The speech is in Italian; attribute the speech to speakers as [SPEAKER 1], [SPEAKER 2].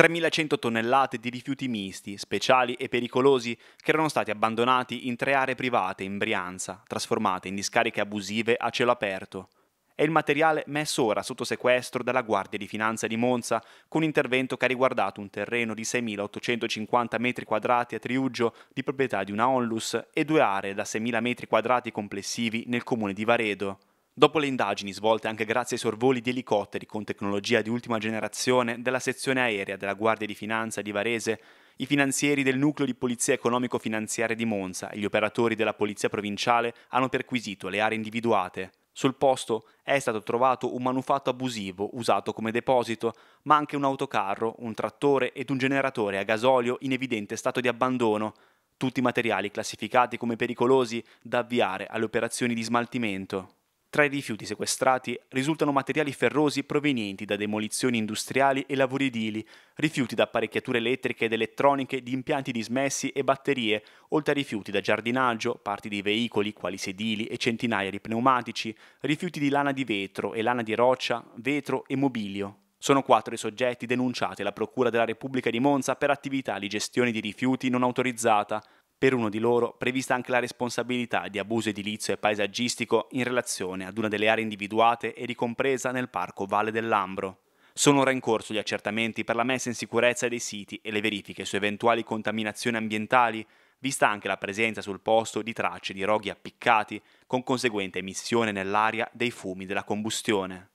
[SPEAKER 1] 3.100 tonnellate di rifiuti misti, speciali e pericolosi, che erano stati abbandonati in tre aree private in Brianza, trasformate in discariche abusive a cielo aperto. È il materiale messo ora sotto sequestro dalla Guardia di Finanza di Monza, con intervento che ha riguardato un terreno di 6.850 m2 a Triuggio di proprietà di una Onlus e due aree da 6.000 m2 complessivi nel comune di Varedo. Dopo le indagini svolte anche grazie ai sorvoli di elicotteri con tecnologia di ultima generazione della sezione aerea della Guardia di Finanza di Varese, i finanzieri del nucleo di polizia economico-finanziaria di Monza e gli operatori della polizia provinciale hanno perquisito le aree individuate. Sul posto è stato trovato un manufatto abusivo usato come deposito, ma anche un autocarro, un trattore ed un generatore a gasolio in evidente stato di abbandono, tutti materiali classificati come pericolosi da avviare alle operazioni di smaltimento. Tra i rifiuti sequestrati risultano materiali ferrosi provenienti da demolizioni industriali e lavori edili, rifiuti da apparecchiature elettriche ed elettroniche di impianti dismessi e batterie, oltre a rifiuti da giardinaggio, parti di veicoli quali sedili e centinaia di pneumatici, rifiuti di lana di vetro e lana di roccia, vetro e mobilio. Sono quattro i soggetti denunciati alla Procura della Repubblica di Monza per attività di gestione di rifiuti non autorizzata, per uno di loro prevista anche la responsabilità di abuso edilizio e paesaggistico in relazione ad una delle aree individuate e ricompresa nel parco Valle dell'Ambro. Sono ora in corso gli accertamenti per la messa in sicurezza dei siti e le verifiche su eventuali contaminazioni ambientali, vista anche la presenza sul posto di tracce di roghi appiccati con conseguente emissione nell'aria dei fumi della combustione.